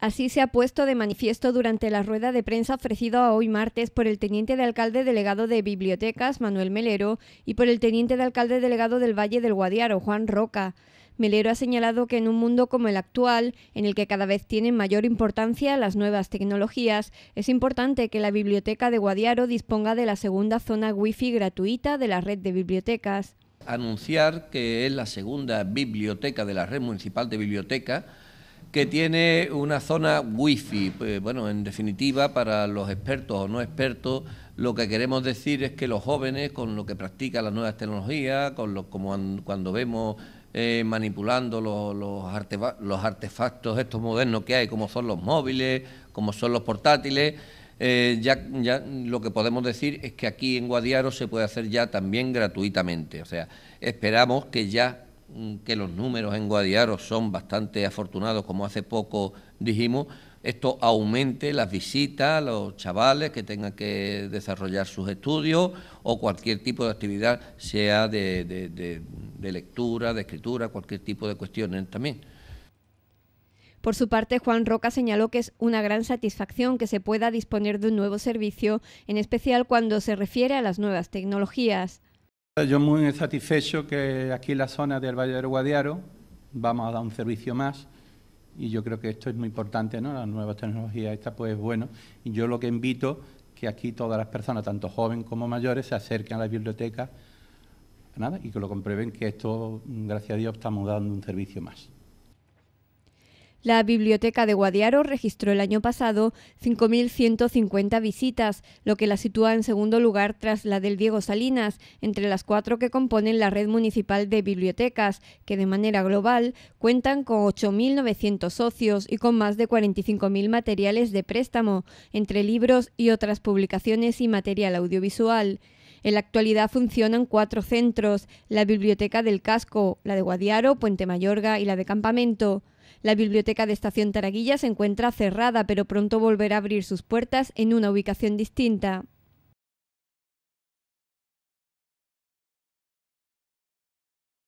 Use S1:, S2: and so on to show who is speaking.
S1: Así se ha puesto de manifiesto durante la rueda de prensa ofrecida hoy martes por el teniente de alcalde delegado de Bibliotecas, Manuel Melero, y por el teniente de alcalde delegado del Valle del Guadiaro, Juan Roca. Melero ha señalado que en un mundo como el actual, en el que cada vez tienen mayor importancia las nuevas tecnologías, es importante que la biblioteca de Guadiaro disponga de la segunda zona Wi-Fi gratuita de la red de bibliotecas.
S2: Anunciar que es la segunda biblioteca de la red municipal de bibliotecas que tiene una zona wifi. Eh, bueno, en definitiva, para los expertos o no expertos, lo que queremos decir es que los jóvenes, con lo que practican las nuevas tecnologías, con lo, como cuando vemos eh, manipulando los, los, artefactos, los, artefactos estos modernos que hay, como son los móviles, como son los portátiles, eh, ya, ya lo que podemos decir es que aquí en Guadiaro se puede hacer ya también gratuitamente. O sea, esperamos que ya Mm, que los números en Guadiaro son bastante afortunados, como hace poco dijimos, esto aumente las visitas, los chavales que tengan que desarrollar sus estudios o cualquier tipo de actividad, sea de, de lectura, de escritura, cualquier tipo de cuestiones también.
S1: Por su parte, Juan Roca señaló que es una gran satisfacción que se pueda disponer de un nuevo servicio, en especial cuando se refiere a las nuevas tecnologías.
S3: Yo muy satisfecho que aquí en la zona del Valle del Guadiaro vamos a dar un servicio más y yo creo que esto es muy importante, ¿no? Las nuevas tecnologías, esta pues bueno. Y yo lo que invito que aquí todas las personas, tanto jóvenes como mayores, se acerquen a la biblioteca y que lo comprueben que esto, gracias a Dios, estamos dando un servicio más.
S1: La biblioteca de Guadiaro registró el año pasado 5.150 visitas, lo que la sitúa en segundo lugar tras la del Diego Salinas, entre las cuatro que componen la red municipal de bibliotecas, que de manera global cuentan con 8.900 socios y con más de 45.000 materiales de préstamo, entre libros y otras publicaciones y material audiovisual. En la actualidad funcionan cuatro centros, la Biblioteca del Casco, la de Guadiaro, Puente Mayorga y la de Campamento. La biblioteca de Estación Taraguilla se encuentra cerrada, pero pronto volverá a abrir sus puertas en una ubicación distinta.